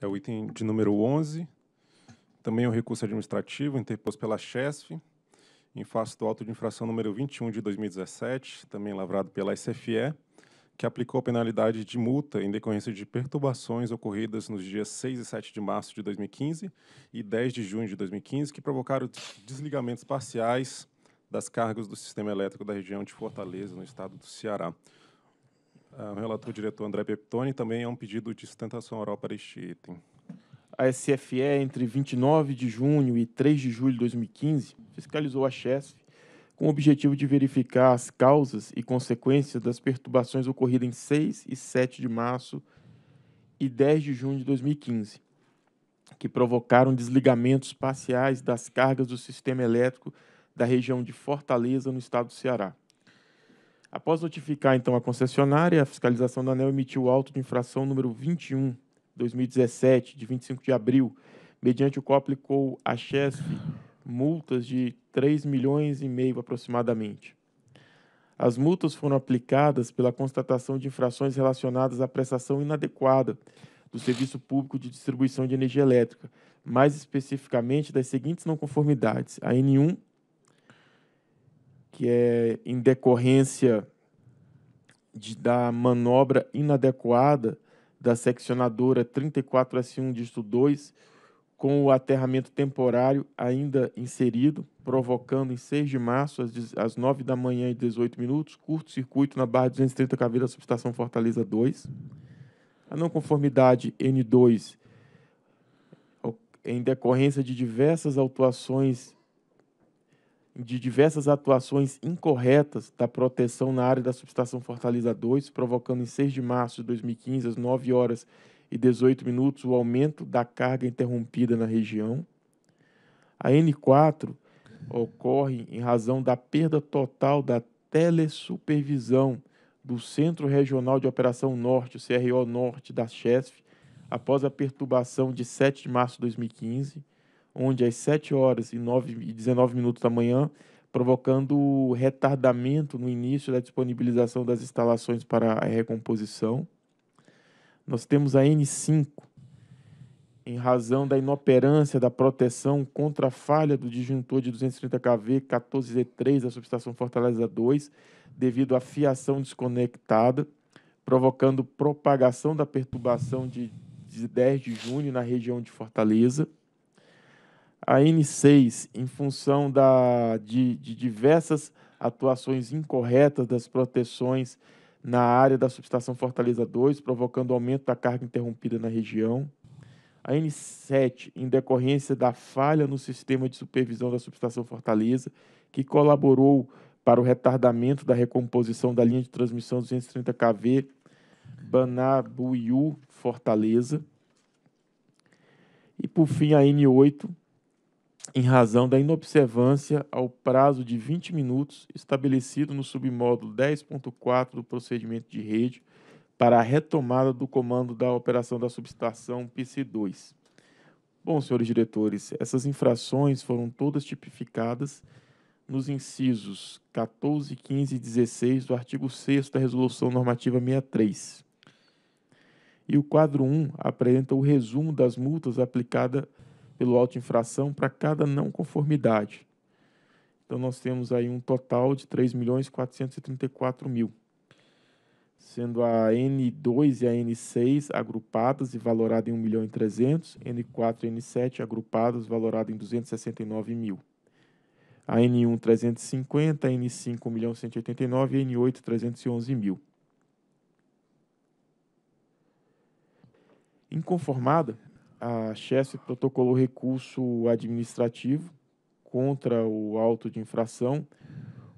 é o item de número 11. Também o é recurso administrativo interposto pela CHESF, em face do auto de infração número 21 de 2017, também lavrado pela SFE, que aplicou a penalidade de multa em decorrência de perturbações ocorridas nos dias 6 e 7 de março de 2015 e 10 de junho de 2015, que provocaram desligamentos parciais das cargas do sistema elétrico da região de Fortaleza, no estado do Ceará. Ah, o relator diretor André Peptoni também é um pedido de sustentação oral para este item. A SFE, entre 29 de junho e 3 de julho de 2015, fiscalizou a CHESF com o objetivo de verificar as causas e consequências das perturbações ocorridas em 6 e 7 de março e 10 de junho de 2015, que provocaram desligamentos parciais das cargas do sistema elétrico da região de Fortaleza, no estado do Ceará. Após notificar então a concessionária, a fiscalização da ANEL emitiu o auto de infração número 21, 2017, de 25 de abril, mediante o qual aplicou à Chesf multas de 3 milhões e meio aproximadamente. As multas foram aplicadas pela constatação de infrações relacionadas à prestação inadequada do serviço público de distribuição de energia elétrica, mais especificamente das seguintes não conformidades: a N1, que é em decorrência de, da manobra inadequada da seccionadora 34S1 disto 2, com o aterramento temporário ainda inserido, provocando em 6 de março, às 9 da manhã e 18 minutos, curto-circuito na barra 230 Caveira, subestação Fortaleza 2. A não conformidade N2, em decorrência de diversas autuações de diversas atuações incorretas da proteção na área da subestação Fortaleza 2, provocando em 6 de março de 2015, às 9 horas e 18 minutos, o aumento da carga interrompida na região. A N4 ocorre em razão da perda total da telesupervisão do Centro Regional de Operação Norte, o CRO Norte da CHESF, após a perturbação de 7 de março de 2015 onde às 7 horas e, 9, e 19 minutos da manhã, provocando retardamento no início da disponibilização das instalações para a recomposição. Nós temos a N5, em razão da inoperância da proteção contra a falha do disjuntor de 230 kV 14 z 3 da subestação Fortaleza 2, devido à fiação desconectada, provocando propagação da perturbação de 10 de junho na região de Fortaleza a N6 em função da, de, de diversas atuações incorretas das proteções na área da subestação Fortaleza 2, provocando aumento da carga interrompida na região. A N7, em decorrência da falha no sistema de supervisão da subestação Fortaleza, que colaborou para o retardamento da recomposição da linha de transmissão 230 kV Banabuiú Fortaleza. E por fim a N8, em razão da inobservância ao prazo de 20 minutos estabelecido no submódulo 10.4 do procedimento de rede para a retomada do comando da operação da subestação PC2. Bom, senhores diretores, essas infrações foram todas tipificadas nos incisos 14, 15 e 16 do artigo 6 da Resolução Normativa 63. E o quadro 1 apresenta o resumo das multas aplicadas pelo auto infração para cada não conformidade. Então nós temos aí um total de 3.434.000, sendo a N2 e a N6 agrupadas e valoradas em 1.300.000, N4 e N7 agrupadas valoradas em 269.000, A N1 350, a N5 1 e a N8 311.000. Inconformada, a chefe protocolou recurso administrativo contra o auto de infração,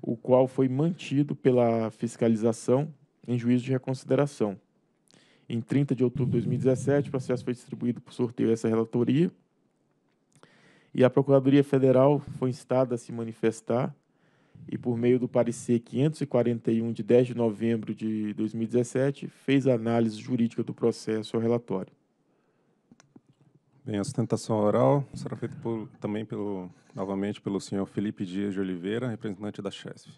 o qual foi mantido pela fiscalização em juízo de reconsideração. Em 30 de outubro de 2017, o processo foi distribuído por sorteio a essa relatoria e a Procuradoria Federal foi instada a se manifestar e, por meio do parecer 541 de 10 de novembro de 2017, fez a análise jurídica do processo ao relatório. Bem, a sustentação oral será feita por, também pelo, novamente pelo senhor Felipe Dias de Oliveira, representante da CHESF.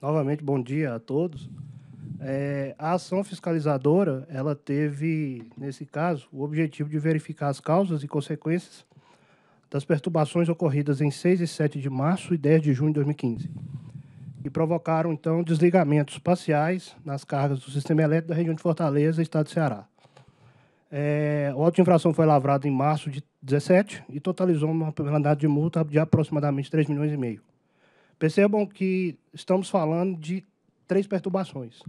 Novamente, bom dia a todos. É, a ação fiscalizadora, ela teve, nesse caso, o objetivo de verificar as causas e consequências das perturbações ocorridas em 6 e 7 de março e 10 de junho de 2015 e provocaram, então, desligamentos parciais nas cargas do sistema elétrico da região de Fortaleza, estado do Ceará. É, o auto de infração foi lavrado em março de 2017 e totalizou uma penalidade de multa de aproximadamente 3 milhões e meio. Percebam que estamos falando de três perturbações.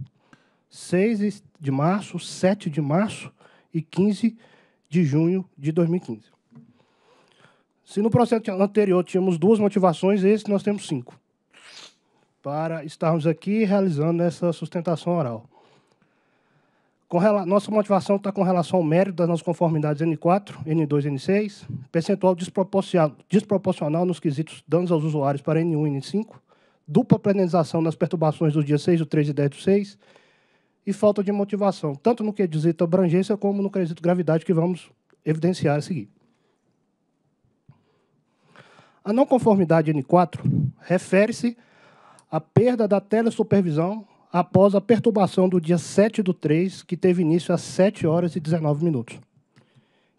6 de março, 7 de março e 15 de junho de 2015. Se no processo anterior tínhamos duas motivações, esse nós temos cinco para estarmos aqui realizando essa sustentação oral. Nossa motivação está com relação ao mérito das nossas conformidades N4, N2 N6, percentual desproporcional nos quesitos danos aos usuários para N1 e N5, dupla penalização nas perturbações do dia 6, do 3 e 10 do 6, e falta de motivação, tanto no quesito abrangência como no quesito gravidade que vamos evidenciar a seguir. A não conformidade N4 refere-se a perda da telesupervisão após a perturbação do dia 7 do 3, que teve início às 7 horas e 19 minutos.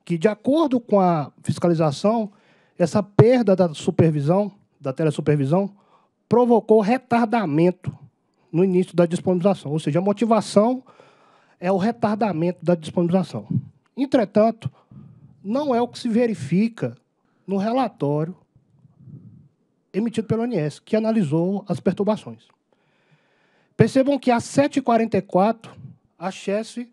Que, de acordo com a fiscalização, essa perda da supervisão, da telesupervisão, provocou retardamento no início da disponibilização, ou seja, a motivação é o retardamento da disponibilização. Entretanto, não é o que se verifica no relatório emitido pelo ANS, que analisou as perturbações. Percebam que às 7h44, a Chess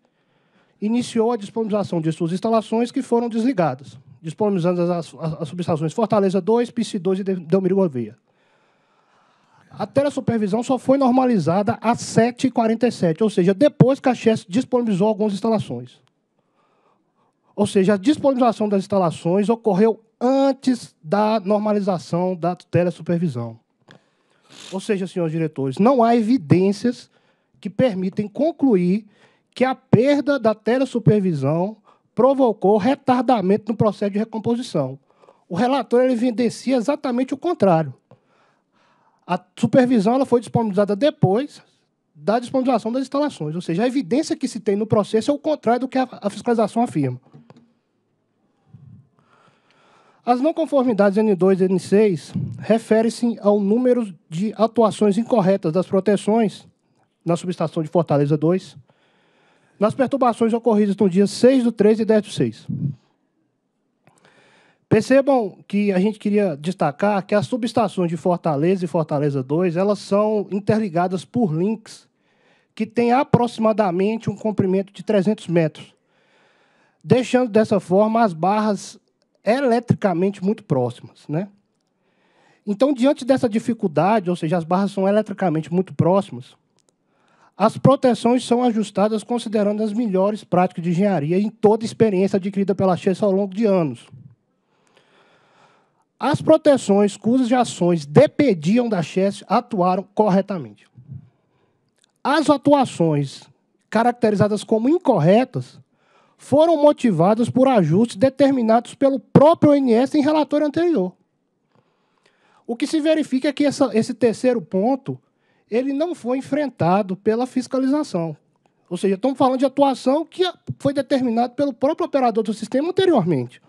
iniciou a disponibilização de suas instalações que foram desligadas, disponibilizando as, as, as subestações Fortaleza 2, Pici 2 e Delmiro Gouveia. A telesupervisão só foi normalizada às 7h47, ou seja, depois que a Chess disponibilizou algumas instalações. Ou seja, a disponibilização das instalações ocorreu antes da normalização da telesupervisão. Ou seja, senhores diretores, não há evidências que permitem concluir que a perda da telesupervisão provocou retardamento no processo de recomposição. O relator ele evidencia exatamente o contrário. A supervisão ela foi disponibilizada depois da disponibilização das instalações, ou seja, a evidência que se tem no processo é o contrário do que a fiscalização afirma. As não conformidades N2 e N6 referem-se ao número de atuações incorretas das proteções na subestação de Fortaleza 2, nas perturbações ocorridas no dia 6 do 3 e 10 do 6. Percebam que a gente queria destacar que as subestações de Fortaleza e Fortaleza 2, elas são interligadas por links que têm aproximadamente um comprimento de 300 metros, deixando dessa forma as barras eletricamente muito próximas. Né? Então, diante dessa dificuldade, ou seja, as barras são eletricamente muito próximas, as proteções são ajustadas considerando as melhores práticas de engenharia em toda a experiência adquirida pela Chessa ao longo de anos. As proteções cujas ações dependiam da Chess atuaram corretamente. As atuações caracterizadas como incorretas foram motivadas por ajustes determinados pelo próprio ONS em relatório anterior. O que se verifica é que essa, esse terceiro ponto ele não foi enfrentado pela fiscalização. Ou seja, estamos falando de atuação que foi determinada pelo próprio operador do sistema anteriormente.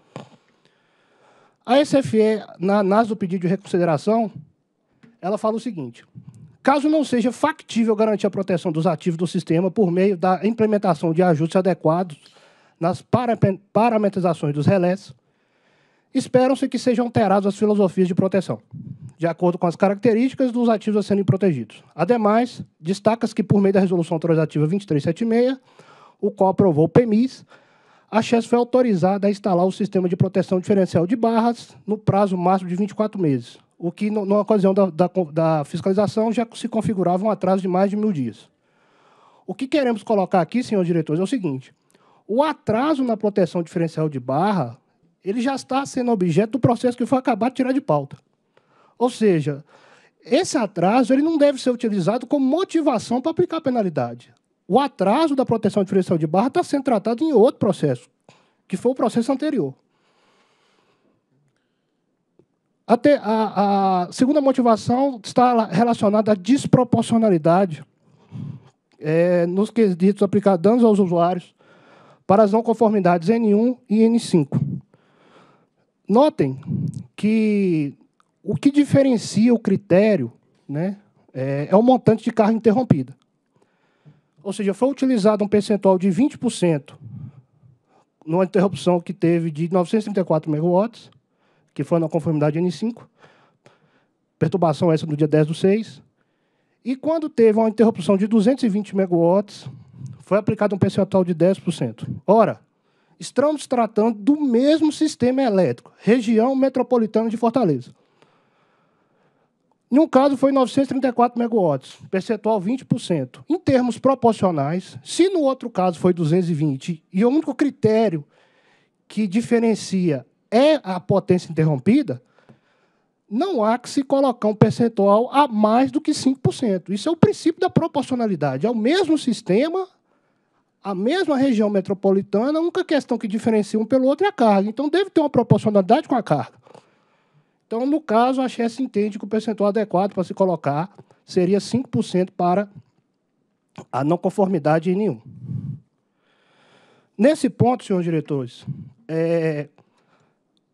A SFE, na análise do pedido de reconsideração, ela fala o seguinte: caso não seja factível garantir a proteção dos ativos do sistema por meio da implementação de ajustes adequados nas parametrizações dos relés, esperam-se que sejam alteradas as filosofias de proteção, de acordo com as características dos ativos a serem protegidos. Ademais, destaca-se que, por meio da Resolução Autorizativa 2376, o qual aprovou o PEMIS, a Chess foi autorizada a instalar o sistema de proteção diferencial de barras no prazo máximo de 24 meses, o que, na ocasião da, da, da, fiscalização, já se configurava um atraso de mais de mil dias. O que queremos colocar aqui, senhores diretores, é o seguinte: o atraso na proteção diferencial de barra, ele já está sendo objeto do processo que foi acabado de tirar de pauta. Ou seja, esse atraso ele não deve ser utilizado como motivação para aplicar a penalidade. O atraso da proteção diferencial de barra está sendo tratado em outro processo, que foi o processo anterior. a, a segunda motivação está relacionada à desproporcionalidade é, nos quesitos aplicados danos aos usuários para as não conformidades N1 e N5. Notem que o que diferencia o critério né, é, é o montante de carga interrompida. Ou seja, foi utilizado um percentual de 20% numa interrupção que teve de 934 MW, que foi na conformidade N5, perturbação essa do dia 10 do 6, e quando teve uma interrupção de 220 MW, foi aplicado um percentual de 10%. Ora, estamos tratando do mesmo sistema elétrico, região metropolitana de Fortaleza. Em um caso foi 934 megawatts, percentual 20%. Em termos proporcionais, se no outro caso foi 220, e o único critério que diferencia é a potência interrompida, não há que se colocar um percentual a mais do que 5%. Isso é o princípio da proporcionalidade. É o mesmo sistema, a mesma região metropolitana, a única questão que diferencia um pelo outro é a carga. Então, deve ter uma proporcionalidade com a carga. Então, no caso, a se entende que o percentual adequado para se colocar seria 5% para a não conformidade em nenhum. Nesse ponto, senhores diretores, é,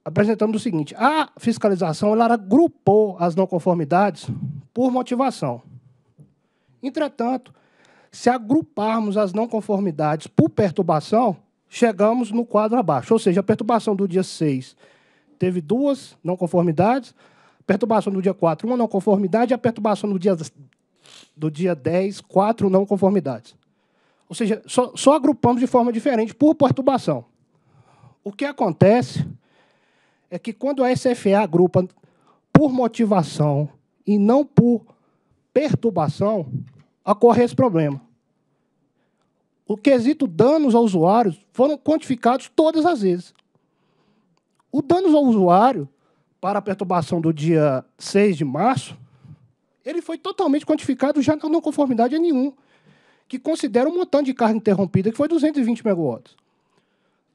apresentamos o seguinte: a fiscalização ela agrupou as não conformidades por motivação. Entretanto, se agruparmos as não conformidades por perturbação, chegamos no quadro abaixo. Ou seja, a perturbação do dia 6 teve duas não conformidades, a perturbação do dia 4, uma não conformidade, e a perturbação do dia, do dia 10, quatro não conformidades. Ou seja, só, só agrupamos de forma diferente por perturbação. O que acontece é que quando a SFA agrupa por motivação e não por perturbação, ocorre esse problema. O quesito danos aos usuários foram quantificados todas as vezes. O dano ao usuário, para a perturbação do dia 6 de março, ele foi totalmente quantificado já não conformidade a nenhum, que considera um montante de carga interrompida, que foi 220 megawatts.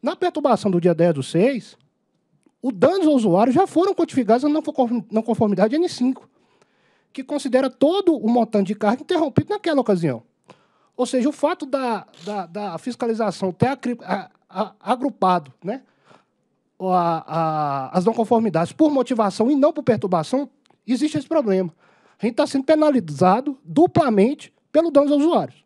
Na perturbação do dia 10 do 6, os danos ao usuário já foram quantificados na não conformidade N5, que considera todo o montante de carga interrompido naquela ocasião. Ou seja, o fato da, da, da fiscalização ter a, a, agrupado né, a, as não conformidades por motivação e não por perturbação, existe esse problema. A gente está sendo penalizado duplamente pelo dano aos usuários.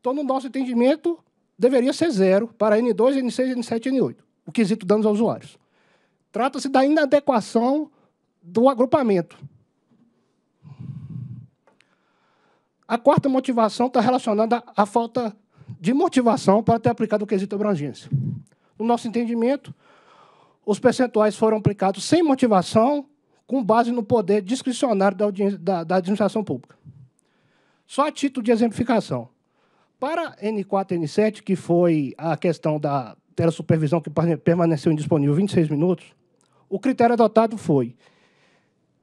Então, no nosso entendimento, deveria ser zero para N2, N6, N7 e N8, o quesito danos aos usuários. Trata-se da inadequação do agrupamento. A quarta motivação está relacionada à falta de motivação para ter aplicado o quesito abrangência. No nosso entendimento, os percentuais foram aplicados sem motivação, com base no poder discricionário da, da, da administração pública. Só a título de exemplificação. Para N4 e N7, que foi a questão da telesupervisão que permaneceu indisponível 26 minutos, o critério adotado foi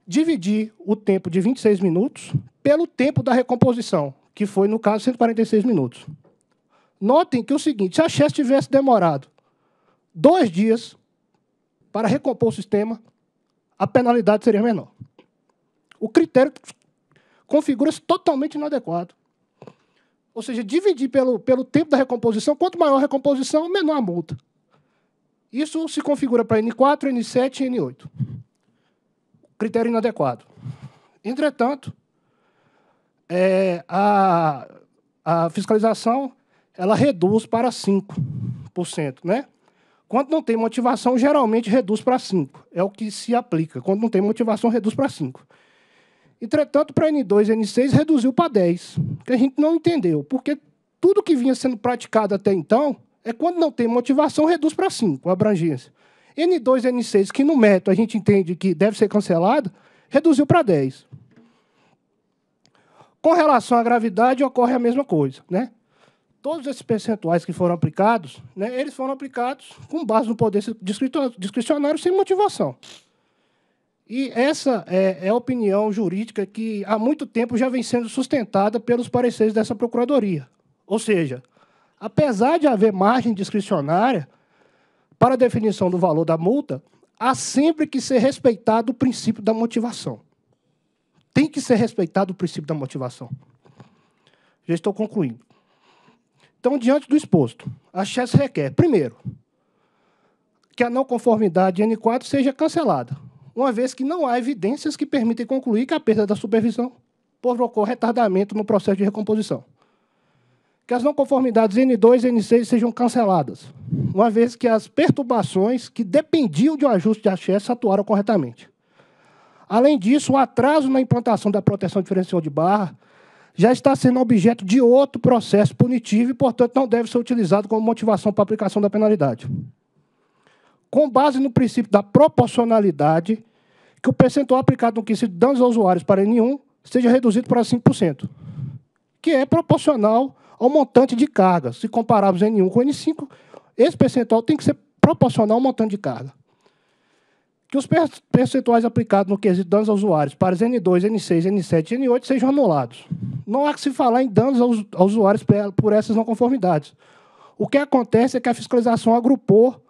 dividir o tempo de 26 minutos pelo tempo da recomposição, que foi, no caso, 146 minutos. Notem que é o seguinte, se a Chess tivesse demorado dois dias para recompor o sistema, a penalidade seria menor. O critério configura-se totalmente inadequado. Ou seja, dividir pelo, pelo tempo da recomposição, quanto maior a recomposição, menor a multa. Isso se configura para N4, N7 e N8. Critério inadequado. Entretanto, é, a, a fiscalização ela reduz para 5%. Né? Quando não tem motivação, geralmente reduz para 5%. É o que se aplica. Quando não tem motivação, reduz para 5%. Entretanto, para N2 e N6, reduziu para 10%, que a gente não entendeu, porque tudo que vinha sendo praticado até então é quando não tem motivação, reduz para 5 a abrangência. N2 e N6, que no método a gente entende que deve ser cancelado, reduziu para 10. Com relação à gravidade, ocorre a mesma coisa. Né? Todos esses percentuais que foram aplicados, né, eles foram aplicados com base no poder discricionário sem motivação. E essa é, é, a opinião jurídica que há muito tempo já vem sendo sustentada pelos pareceres dessa Procuradoria. Ou seja, apesar de haver margem discricionária para definição do valor da multa, há sempre que ser respeitado o princípio da motivação. Tem que ser respeitado o princípio da motivação. Já estou concluindo. Então, diante do exposto, a Chess requer, primeiro, que a não conformidade N4 seja cancelada, uma vez que não há evidências que permitem concluir que a perda da supervisão provocou retardamento no processo de recomposição que as não conformidades N2 e N6 sejam canceladas, uma vez que as perturbações que dependiam de um ajuste de HS atuaram corretamente. Além disso, o atraso na implantação da proteção diferencial de barra já está sendo objeto de outro processo punitivo e, portanto, não deve ser utilizado como motivação para aplicação da penalidade. Com base no princípio da proporcionalidade, que o percentual aplicado no quesito danos aos usuários para N1 seja reduzido para 5%, que é proporcional ao montante de carga. Se compararmos N1 com N5, esse percentual tem que ser proporcional ao montante de carga. Que os percentuais aplicados no quesito danos aos usuários para N2, N6, N7 e N8 sejam anulados. Não há que se falar em danos aos, aos usuários por essas não conformidades. O que acontece é que a fiscalização agrupou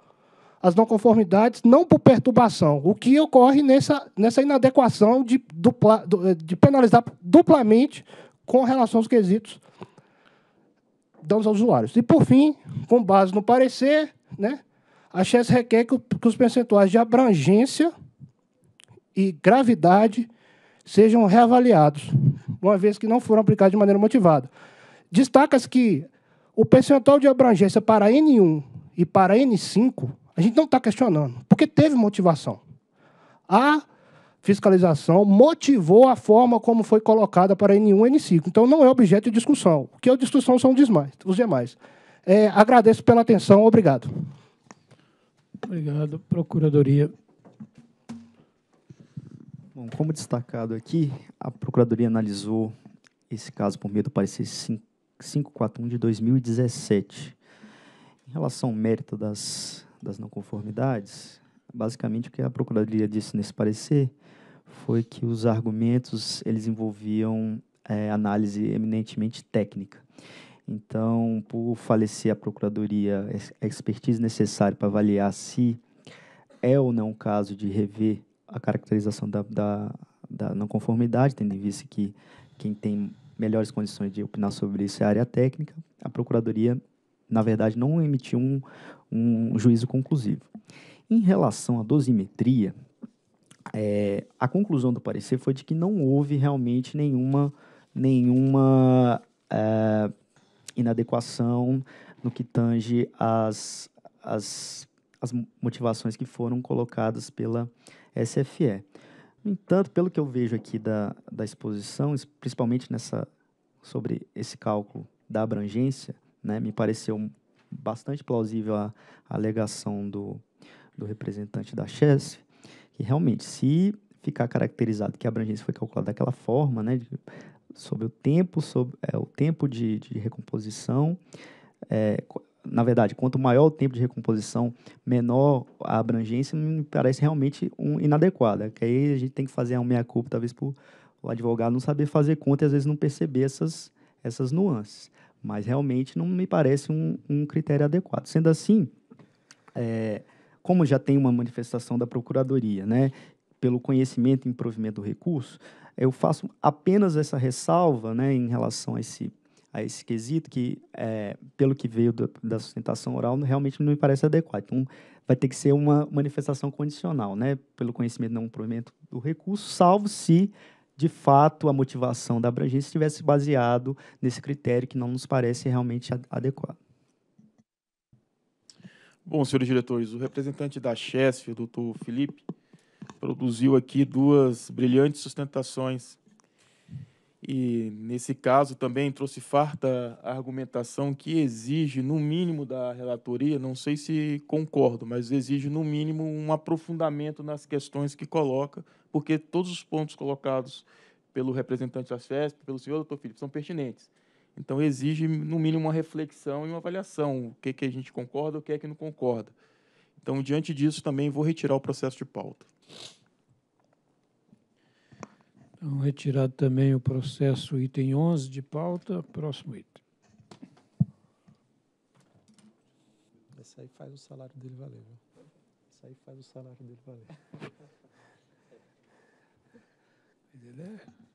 as não conformidades não por perturbação, o que ocorre nessa, nessa inadequação de, dupla, eh, de penalizar duplamente com relação aos quesitos dados aos usuários. E, por fim, com base no parecer, né, a CHES requer que, que os percentuais de abrangência e gravidade sejam reavaliados, uma vez que não foram aplicados de maneira motivada. Destaca-se que o percentual de abrangência para N1 e para N5, a gente não está questionando, porque teve motivação. Há fiscalização motivou a forma como foi colocada para N1 e N5. Então, não é objeto de discussão. O que é discussão são os demais. É, agradeço pela atenção. Obrigado. Obrigado. Procuradoria. Bom, como destacado aqui, a Procuradoria analisou esse caso por meio do parecer 541 de 2017. Em relação ao mérito das, das não conformidades, basicamente o que a Procuradoria disse nesse parecer foi que os argumentos eles envolviam é, análise eminentemente técnica. Então, por falecer a procuradoria a expertise necessária para avaliar se é ou não caso de rever a caracterização da, da, da não conformidade, tendo em vista que quem tem melhores condições de opinar sobre isso é a área técnica, a procuradoria, na verdade, não emitiu um, um juízo conclusivo. Em relação à dosimetria, é, a conclusão do parecer foi de que não houve realmente nenhuma, nenhuma é, inadequação no que tange às as, as, as motivações que foram colocadas pela SFE. No entanto, pelo que eu vejo aqui da, da exposição, principalmente nessa sobre esse cálculo da abrangência, né, me pareceu bastante plausível a, a alegação do, do representante da Chess, que realmente, se ficar caracterizado que a abrangência foi calculada daquela forma, né, de, sobre o tempo, sobre é, o tempo de, de recomposição, é, na verdade, quanto maior o tempo de recomposição, menor a abrangência, me parece realmente um, inadequada. É que aí a gente tem que fazer a meia-culpa, talvez, por o advogado não saber fazer conta e às vezes não perceber essas, essas nuances. Mas realmente não me parece um, um critério adequado. Sendo assim, é, como já tem uma manifestação da Procuradoria, né, pelo conhecimento em provimento do recurso, eu faço apenas essa ressalva né, em relação a esse, a esse quesito, que, é, pelo que veio do, da sustentação oral, realmente não me parece adequado. Então, vai ter que ser uma manifestação condicional, né, pelo conhecimento não provimento do recurso, salvo se de fato a motivação da abrangência estivesse baseado nesse critério que não nos parece realmente adequado. Bom, senhores diretores, o representante da Chesf, o doutor Felipe, produziu aqui duas brilhantes sustentações e, nesse caso, também trouxe farta argumentação que exige, no mínimo, da relatoria, não sei se concordo, mas exige, no mínimo, um aprofundamento nas questões que coloca, porque todos os pontos colocados pelo representante da FESP, pelo senhor doutor Felipe, são pertinentes. Então, exige, no mínimo, uma reflexão e uma avaliação. O que, é que a gente concorda, o que é que não concorda. Então, diante disso, também vou retirar o processo de pauta. Então, retirado também o processo item 11 de pauta. Próximo item. Esse aí faz o salário dele valer, viu? Esse aí faz o salário dele valer. entendeu